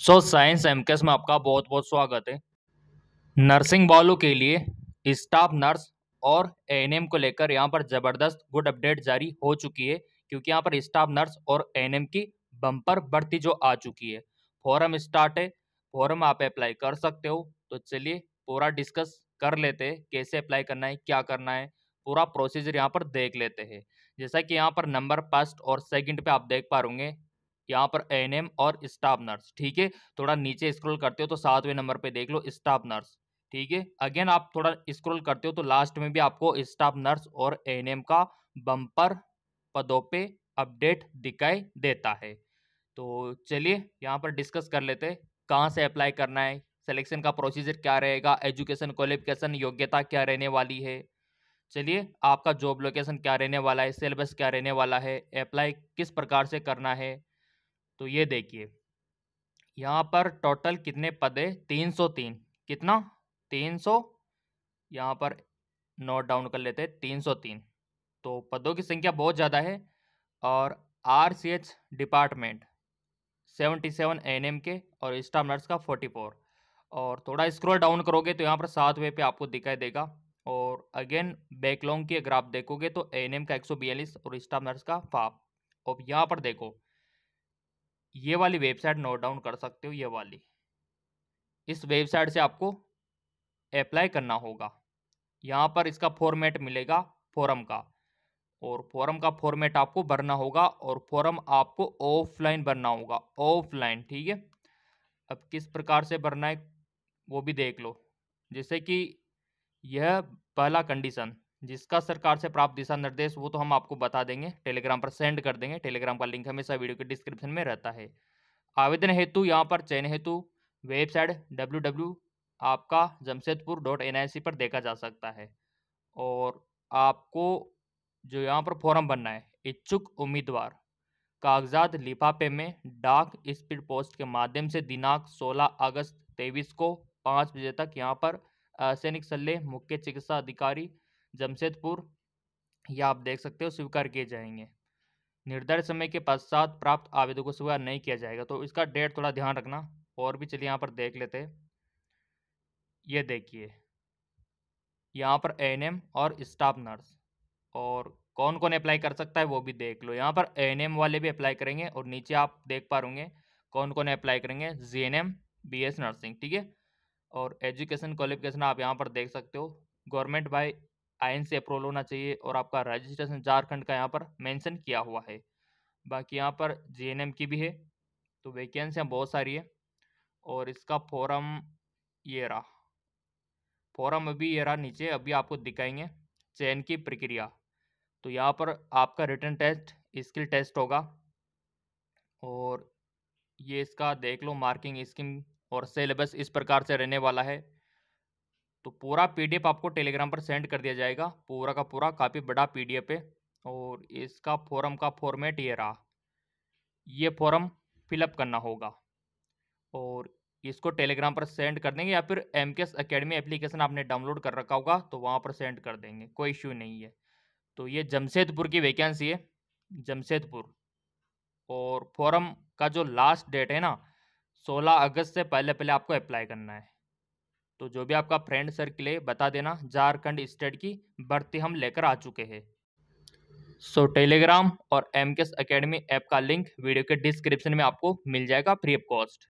so science MKS में आपका बहुत बहुत स्वागत है नर्सिंग वालों के लिए स्टाफ नर्स और एएनएम को लेकर यहाँ पर ज़बरदस्त गुड अपडेट जारी हो चुकी है क्योंकि यहाँ पर स्टाफ नर्स और एएनएम की बम्पर बढ़ती जो आ चुकी है फॉरम स्टार्ट है फॉरम आप अप्लाई कर सकते हो तो चलिए पूरा डिस्कस कर लेते हैं कैसे अप्लाई करना है क्या करना है पूरा प्रोसीजर यहाँ पर देख लेते हैं जैसा कि यहाँ पर नंबर फर्स्ट और सेकंड पे आप देख पा होंगे यहाँ पर एएनएम और स्टाफ नर्स ठीक है थोड़ा नीचे स्क्रोल करते हो तो सातवें नंबर पर देख लो स्टाफ नर्स ठीक है अगेन आप थोड़ा स्क्रॉल करते हो तो लास्ट में भी आपको स्टाफ नर्स और एनएम का बम्पर पदों पे अपडेट दिखाई देता है तो चलिए यहाँ पर डिस्कस कर लेते हैं कहाँ से अप्लाई करना है सिलेक्शन का प्रोसीजर क्या रहेगा एजुकेशन क्वालिफिकेशन योग्यता क्या रहने वाली है चलिए आपका जॉब लोकेशन क्या रहने वाला है सिलेबस क्या रहने वाला है अप्लाई किस प्रकार से करना है तो ये देखिए यहाँ पर टोटल कितने पद है तीन सौ तीन कितना तीन सौ यहाँ पर नोट डाउन कर लेते हैं तीन सौ तीन तो पदों की संख्या बहुत ज़्यादा है और R C H department seventy seven N M के और स्टाफ नर्स का फोर्टी फोर और थोड़ा स्क्रॉल डाउन करोगे तो यहाँ पर सातवें पे आपको दिखाई देगा और अगेन बैकलॉन्ग की अगर आप देखोगे तो एन एम का एक सौ बयालीस और स्टाफ नर्स का फाप और यहाँ पर देखो ये वाली वेबसाइट नोट डाउन कर सकते हो ये वाली इस वेबसाइट से आपको अप्लाई करना होगा यहाँ पर इसका फॉर्मेट मिलेगा फॉरम का और फॉरम का फॉर्मेट आपको भरना होगा और फॉरम आपको ऑफलाइन भरना होगा ऑफलाइन ठीक है अब किस प्रकार से भरना है वो भी देख लो जैसे कि यह पहला कंडीशन जिसका सरकार से प्राप्त दिशा निर्देश वो तो हम आपको बता देंगे टेलीग्राम पर सेंड कर देंगे टेलीग्राम का लिंक हमेशा वीडियो के डिस्क्रिप्शन में रहता है आवेदन हेतु यहाँ पर चयन हेतु वेबसाइट डब्ल्यू आपका जमशेदपुर डॉट एन पर देखा जा सकता है और आपको जो यहाँ पर फॉर्म भरना है इच्छुक उम्मीदवार कागजात लिफाफे में डाक स्पीड पोस्ट के माध्यम से दिनांक 16 अगस्त तेईस को पाँच बजे तक यहाँ पर सैनिक सल्ले मुख्य चिकित्सा अधिकारी जमशेदपुर या आप देख सकते हो स्वीकार किए जाएंगे निर्धारित समय के पश्चात प्राप्त आवेदन को स्वीकार नहीं किया जाएगा तो इसका डेट थोड़ा ध्यान रखना और भी चलिए यहाँ पर देख लेते ये देखिए यहाँ पर एएनएम और स्टाफ नर्स और कौन कौन अप्लाई कर सकता है वो भी देख लो यहाँ पर एएनएम वाले भी अप्लाई करेंगे और नीचे आप देख पा रूंगे कौन कौन अप्लाई करेंगे जी एन नर्सिंग ठीक है और एजुकेशन क्वालिफिकेशन आप यहाँ पर देख सकते हो गवर्नमेंट बाय आयन से अप्रूवल होना चाहिए और आपका रजिस्ट्रेशन झारखंड का यहाँ पर मेंशन किया हुआ है बाकी यहाँ पर जीएनएम की भी है तो वैकेंसियाँ बहुत सारी है और इसका फॉरम ये रहा फॉरम अभी ये रहा नीचे अभी आपको दिखाएंगे चयन की प्रक्रिया तो यहाँ पर आपका रिटर्न टेस्ट स्किल टेस्ट होगा और ये इसका देख लो मार्किंग स्कीम और सिलेबस इस प्रकार से रहने वाला है तो पूरा पीडीएफ आपको टेलीग्राम पर सेंड कर दिया जाएगा पूरा का पूरा काफ़ी बड़ा पीडीएफ है और इसका फॉरम का फॉर्मेट ये रहा ये फॉर्म फिलअप करना होगा और इसको टेलीग्राम पर सेंड कर देंगे या फिर M K S academy application आपने डाउनलोड कर रखा होगा तो वहाँ पर सेंड कर देंगे कोई इश्यू नहीं है तो ये जमशेदपुर की वैकेंसी है जमशेदपुर और फॉर्म का जो लास्ट डेट है ना 16 अगस्त से पहले पहले आपको अप्लाई करना है तो जो भी आपका फ्रेंड सर्किल है बता देना झारखंड स्टेट की भर्ती हम लेकर आ चुके हैं सो टेलीग्राम और M K S academy app का लिंक वीडियो के डिस्क्रिप्शन में आपको मिल जाएगा फ्री ऑफ कॉस्ट